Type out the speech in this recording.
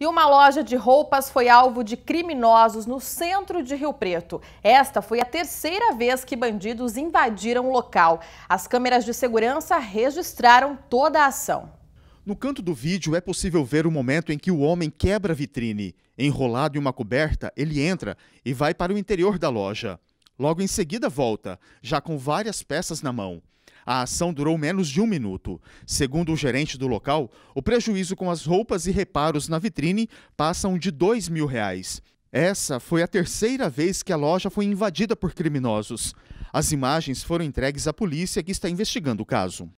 E uma loja de roupas foi alvo de criminosos no centro de Rio Preto. Esta foi a terceira vez que bandidos invadiram o local. As câmeras de segurança registraram toda a ação. No canto do vídeo é possível ver o momento em que o homem quebra a vitrine. Enrolado em uma coberta, ele entra e vai para o interior da loja. Logo em seguida volta, já com várias peças na mão. A ação durou menos de um minuto. Segundo o gerente do local, o prejuízo com as roupas e reparos na vitrine passam de dois mil reais. Essa foi a terceira vez que a loja foi invadida por criminosos. As imagens foram entregues à polícia que está investigando o caso.